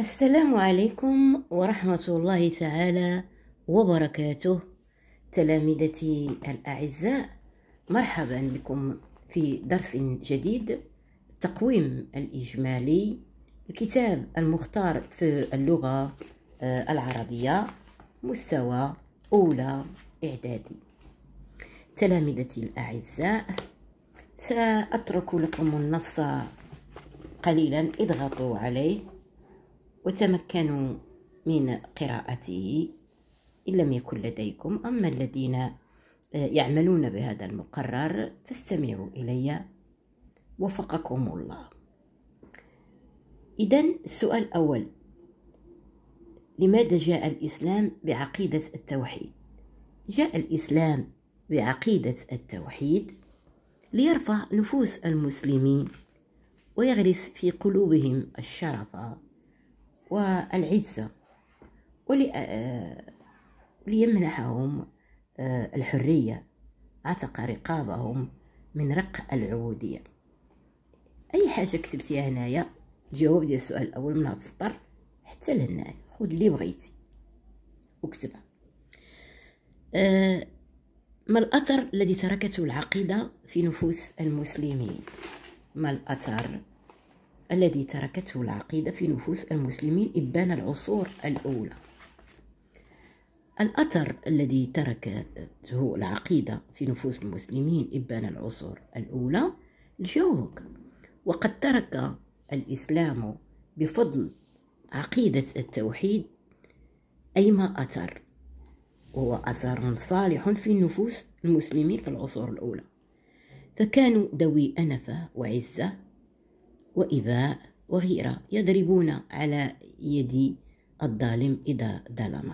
السلام عليكم ورحمة الله تعالى وبركاته تلامذتي الأعزاء مرحبا بكم في درس جديد التقويم الإجمالي الكتاب المختار في اللغة آه، العربية مستوى أولى إعدادي تلامذتي الأعزاء سأترك لكم النص قليلا اضغطوا عليه وتمكنوا من قراءته إن لم يكن لديكم أما الذين آه، يعملون بهذا المقرر فاستمعوا إلي وفقكم الله إذا السؤال الأول لماذا جاء الإسلام بعقيدة التوحيد؟ جاء الإسلام بعقيدة التوحيد ليرفع نفوس المسلمين ويغرس في قلوبهم الشرف والعزة وليمنحهم آه، الحرية عتق رقابهم من رق العبودية أي حاجة كتبتيها هنايا جواب ديال السؤال الأول من هاد السطر حتى لهنايا خد اللي بغيتي وكتبها أه ما الأثر الذي تركته العقيدة في نفوس المسلمين ما الأثر الذي تركته العقيدة في نفوس المسلمين إبان العصور الأولى الأثر الذي تركته العقيدة في نفوس المسلمين إبان العصور الأولى الجوك وقد ترك الإسلام بفضل عقيدة التوحيد أي ما أثر وهو أثر صالح في نفوس المسلمين في العصور الأولى فكانوا ذوي أنفة وعزة وإباء وغيرة يضربون على يد الظالم إذا ظلم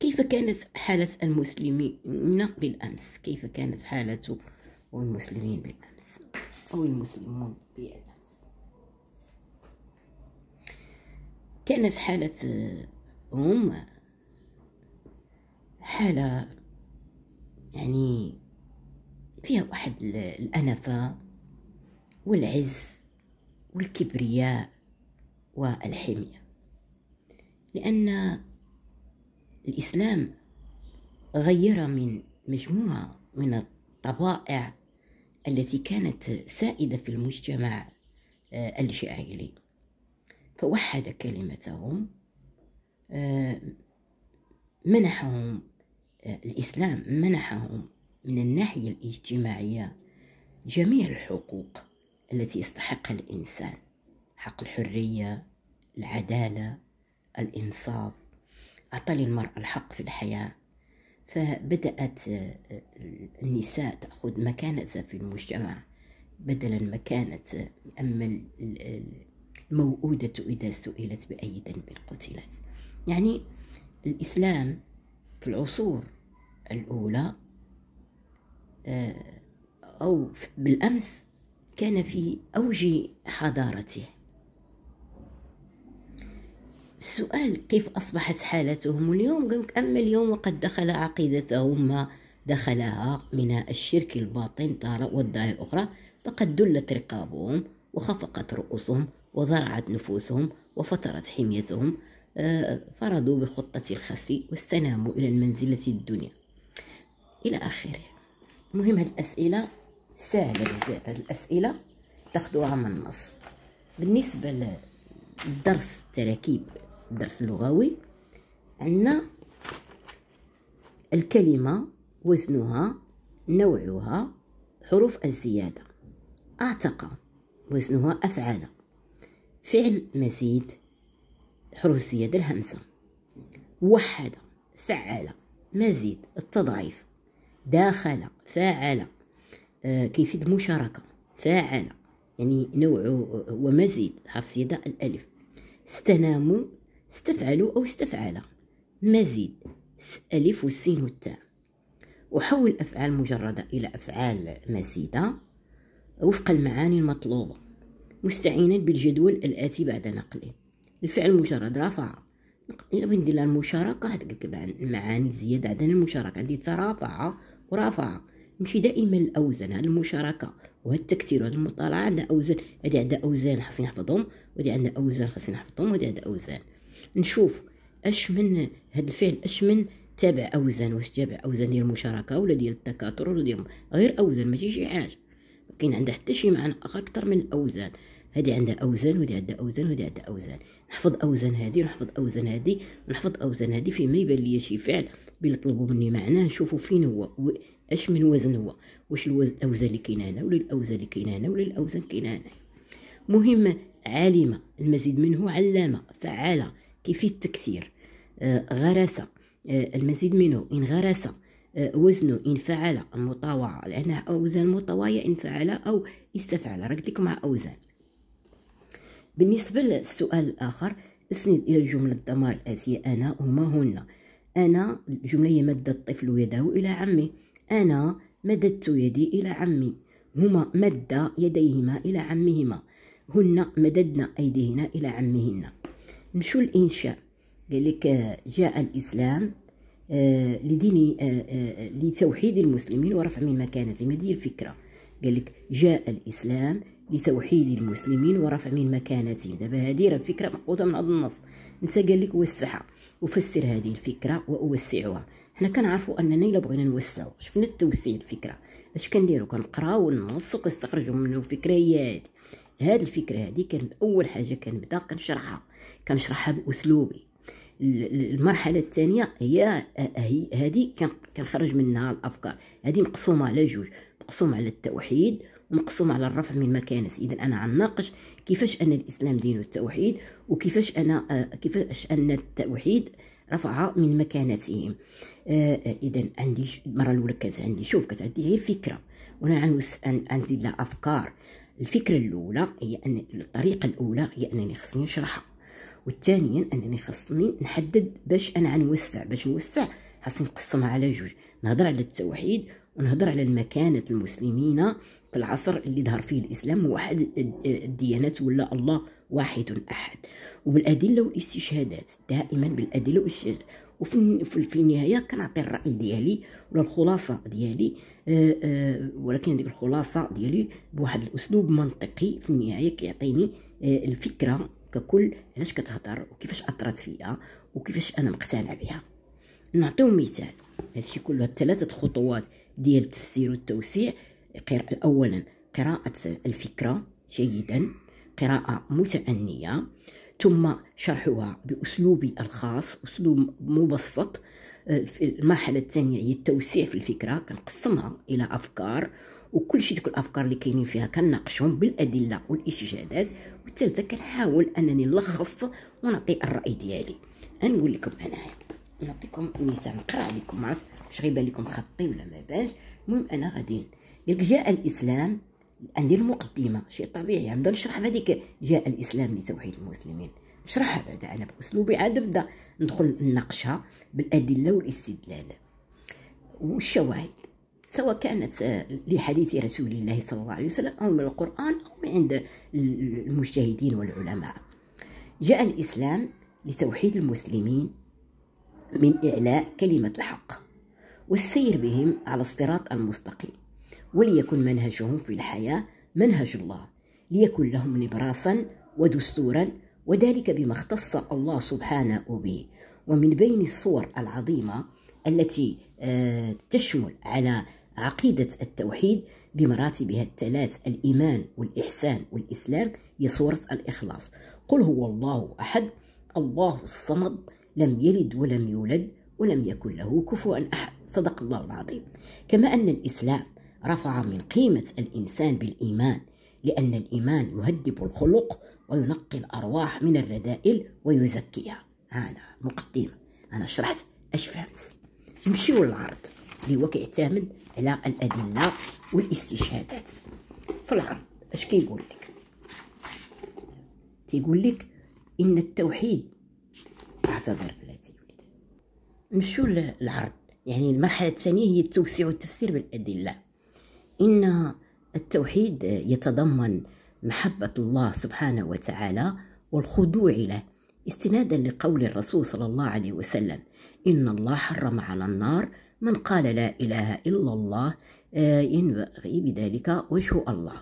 كيف كانت حالة المسلمين بالأمس كيف كانت حالة المسلمين بالأمس أو المسلمون بالأمس كانت حالتهم حالة يعني فيها واحد الأنفة والعز والكبرياء والحمية لأن الإسلام غير من مجموعة من الطبائع التي كانت سائدة في المجتمع آه، الجاهلي فوحد كلمتهم آه، منحهم آه، الإسلام منحهم من الناحية الاجتماعية جميع الحقوق التي يستحقها الإنسان حق الحرية العدالة الإنصاف أعطى للمرأة الحق في الحياة فبدأت آه، النساء تأخذ مكانتها في المجتمع بدلا ما كانت آه، أما الموؤودة إذا سئلت بأي ذنب قتلت يعني الإسلام في العصور الأولى آه، أو بالأمس كان في أوج حضارته السؤال كيف أصبحت حالتهم اليوم قلت أما اليوم وقد دخل عقيدتهم ما دخلها من الشرك الباطن والظاهر الأخرى فقد دلت رقابهم وخفقت رؤوسهم وذرعت نفوسهم وفترت حميتهم آه، فرضوا بخطة الخسي واستناموا إلى المنزلة الدنيا إلى آخره مهم هذه الأسئلة ساهله بزاف هاد الاسئله تاخدوها من النص بالنسبه للدرس التراكيب الدرس اللغوي عندنا الكلمه وزنها نوعها حروف الزياده اعتق وزنها افعال فعل مزيد حروف الزياده الهمسه وحد فعل مزيد التضعيف داخل فاعل آه، كيفيد المشاركة فاعلة يعني نوع آه، آه، ومزيد حرف يد الألف استناموا استفعلوا أو استفعل مزيد ألف والسين والتاء وحول أفعال مجردة إلى أفعال مزيدة وفق المعاني المطلوبة مستعينا بالجدول الآتي بعد نقله الفعل مجرد رفع إلا بغيت المشاركة هتكتب عن المعاني الزيادة عندنا المشاركة عندي ترافع ورافع ماشي دائما الاوزان هذه المشاركه وهذا التكثير وهاد المطالعه عندها اوزان هذه عندها اوزان خاصني نحفظهم وهذه عندها اوزان خاصني نحفظهم وهذه عندها اوزان نشوف اش من هذا الفعل اش من تابع اوزان واش تابع اوزان ديال المشاركه ولا ديال التكاثر ولا ديال غير اوزان ماشي شي حاجه كاين عندها حتى شي معنى اخر اكثر من الاوزان هذه عندها اوزان وهذه عندها اوزان وهذه عندها اوزان نحفظ اوزان هذه ونحفظ اوزان هذه ونحفظ اوزان هذه فيما يبان لي شي فعل بيطلبوا مني معناه نشوفوا فين هو اش من وزن هو واش الاوزان اللي كاينه هنا ولا الاوزان اللي كاينه هنا ولا الاوزان كاينه هنا مهم عالمه المزيد منه علامه فعاله كيفيه التكسير آه غرسه آه المزيد منه ان غرس آه وزنه ان فعل مطاوعه لانها اوزان مطاوعه ان فعل او استفعل راه قلت لكم مع اوزان بالنسبه للسؤال الاخر اسند الى الجمله الضمائر الاتيه انا هما هن انا الجمله هي ماده الطفل يده الى عمه أنا مددت يدي إلى عمي هما مدا يديهما إلى عمهما هن مددنا أيديهن إلى عمهن نشو الإنشاء قال لك جاء الإسلام آه، لدين آه، آه، لتوحيد المسلمين ورفع من مكانتهم هذه الفكرة قال لك جاء الإسلام لتوحيد المسلمين ورفع من مكانتهم دابا هذه راه فكره مقوطه من هذا النص انت قال لك وسعها وفسر هذه الفكره واوسعها حنا كنعرفوا اننا الا بغينا نوسعوا شفنا التوسيع الفكره اش كنديروا كنقراو النص وكنستخرجوا منه فكره هي هذه هاد الفكره هذه كانت اول حاجه كنبدا كنشرحها كنشرحها باسلوبي المرحله الثانيه هي هذه كنخرج منها الافكار هذه مقسومه على جوج مقسومه على التوحيد مقسوم على الرفع من مكانة إذا أنا عناقش كيفاش أن الإسلام دين التوحيد وكيفاش أنا آه، كيفاش أن التوحيد رفع من مكانتهم آه، آه، إذا عندي المرة الأولى كانت عندي شوف كانت عندي غير فكرة وأنا عنوسع عندي لا أفكار الفكرة الأولى هي أن الطريقة الأولى هي أنني خصني نشرحها والثانيا انني خصني نحدد باش انا عنوسع باش نوسع خاصني نقسمها على جوج نهضر على التوحيد ونهضر على المكانة المسلمين في العصر اللي ظهر فيه الإسلام واحد الديانات ولا الله واحد أحد وبالأدلة والاستشهادات دائما بالأدلة والاستشهادات وفي النهاية كنعطي الرأي ديالي ولا الخلاصة ديالي آه، آه، ولكن ديك الخلاصة ديالي بواحد الأسلوب منطقي في النهاية كيعطيني آه، الفكرة ككل علاش كتهضر وكيفاش أثرت فيا وكيفاش أنا مقتنع بها نعطيو مثال هادشي كله الثلاثة خطوات ديال التفسير والتوسيع قراءة أولا قراءة الفكرة جيدا قراءة متأنية ثم شرحها بأسلوبي الخاص أسلوب مبسط المرحلة الثانية هي التوسيع في الفكرة كنقسمها إلى أفكار وكل شيء ديك الافكار اللي كاينين فيها كنناقشهم بالادله والاستشهادات والثالثه كنحاول انني نلخص ونعطي الراي ديالي نقول لكم انايا نعطيكم مثال نقرا عليكم معرفتش واش غيبان لكم خطي ولا ما بانش المهم انا غادي قالك جاء الاسلام ندير مقدمه شيء طبيعي يعني نبدا نشرح بهذيك جاء الاسلام لتوحيد المسلمين نشرحها بعدا انا باسلوبي عاد نبدا ندخل نناقشها بالادله والاستدلال والشواهد سواء كانت آه، لحديث رسول الله صلى الله عليه وسلم او من القران او من عند المجتهدين والعلماء جاء الاسلام لتوحيد المسلمين من إعلاء كلمة الحق والسير بهم على الصراط المستقيم وليكن منهجهم في الحياة منهج الله ليكن لهم نبراسا ودستورا وذلك بما اختص الله سبحانه به ومن بين الصور العظيمة التي آه، تشمل على عقيدة التوحيد بمراتبها الثلاث الإيمان والإحسان والإسلام هي صورة الإخلاص قل هو الله أحد الله الصمد لم يلد ولم يولد ولم يكن له كفوا أحد صدق الله العظيم كما أن الإسلام رفع من قيمة الإنسان بالإيمان لأن الإيمان يهذب الخلق وينقي الأرواح من الرذائل ويزكيها أنا مقدمة أنا شرحت أش فهمت نمشيو للعرض اللي هو كيعتمد على الأدلة والاستشهادات في العرض أش كيقول لك تيقول لك إن التوحيد اعتذر بلاتي نمشيو للعرض يعني المرحله الثانيه هي التوسيع والتفسير بالادله ان التوحيد يتضمن محبه الله سبحانه وتعالى والخضوع له استنادا لقول الرسول صلى الله عليه وسلم ان الله حرم على النار من قال لا اله الا الله آه، ينبغي بذلك وجه الله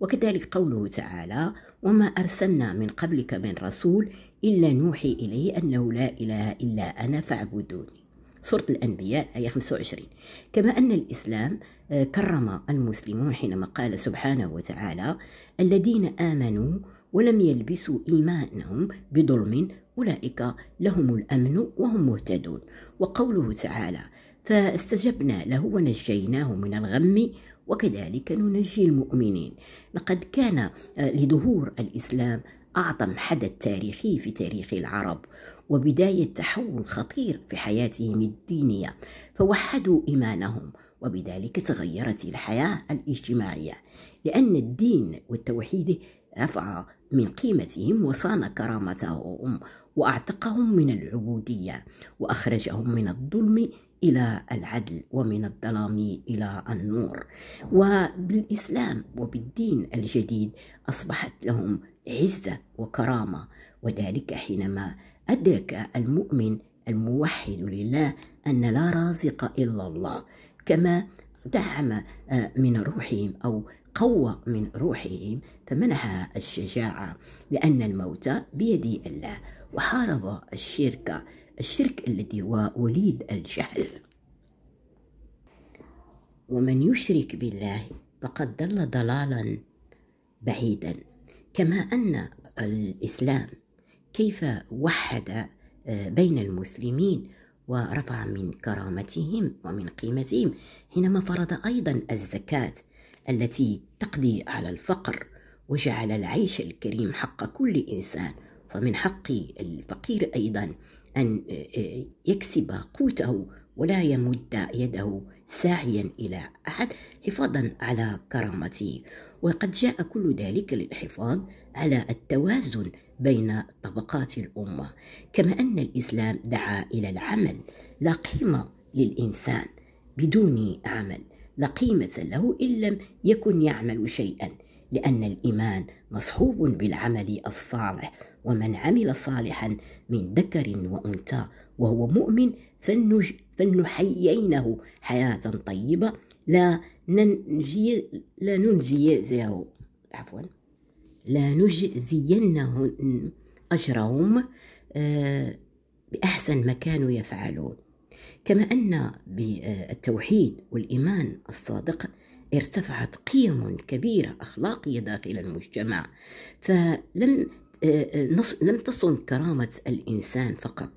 وكذلك قوله تعالى وما ارسلنا من قبلك من رسول إلا نوحي إليه أنه لا إله إلا أنا فاعبدوني سورة الأنبياء آية 25 كما أن الإسلام آه، كرم المسلمون حينما قال سبحانه وتعالى الذين آمنوا ولم يلبسوا إيمانهم بظلم أولئك لهم الأمن وهم مهتدون وقوله تعالى فاستجبنا له ونجيناه من الغم وكذلك ننجي المؤمنين لقد كان آه، لظهور الإسلام أعظم حدث تاريخي في تاريخ العرب وبداية تحول خطير في حياتهم الدينية فوحدوا إيمانهم وبذلك تغيرت الحياة الاجتماعية لأن الدين والتوحيد رفع من قيمتهم وصان كرامتهم وأعتقهم من العبودية وأخرجهم من الظلم إلى العدل ومن الظلام إلى النور وبالإسلام وبالدين الجديد أصبحت لهم عزه وكرامه وذلك حينما ادرك المؤمن الموحد لله ان لا رازق الا الله كما دعم آه، من روحهم او قوى من روحهم فمنحها الشجاعه لان الموت بيد الله وحارب الشرك الشرك الذي هو وليد الجهل ومن يشرك بالله فقد ضل ضلالا بعيدا كما أن الإسلام كيف وحد آه، بين المسلمين ورفع من كرامتهم ومن قيمتهم حينما فرض أيضا الزكاة التي تقضي على الفقر وجعل العيش الكريم حق كل إنسان فمن حق الفقير أيضا أن آه، آه، يكسب قوته ولا يمد يده ساعيا إلى أحد حفاظا على كرامته وقد جاء كل ذلك للحفاظ على التوازن بين طبقات الامه كما ان الاسلام دعا الى العمل لا قيمه للانسان بدون عمل لا قيمه له ان لم يكن يعمل شيئا لان الايمان مصحوب بالعمل الصالح ومن عمل صالحا من ذكر وانثى وهو مؤمن فلنحيينه حياه طيبه لا ننجي لا ننجيه عفوا لا نجزينهم أجرهم آه، بأحسن ما كانوا يفعلون كما أن بالتوحيد والإيمان الصادق ارتفعت قيم كبيرة أخلاقية داخل المجتمع فلم آه، آه، لم تصن كرامة الإنسان فقط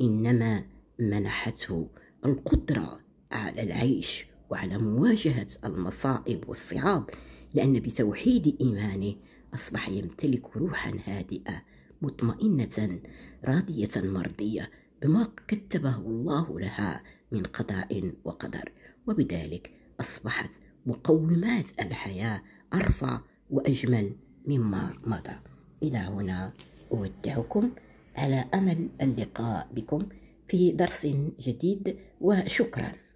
إنما منحته القدرة على العيش وعلى مواجهة المصائب والصعاب لأن بتوحيد إيمانه أصبح يمتلك روحا هادئة مطمئنة راضية مرضية بما كتبه الله لها من قضاء وقدر وبذلك أصبحت مقومات الحياة أرفع وأجمل مما مضى إلى هنا أودعكم على أمل اللقاء بكم في درس جديد وشكراً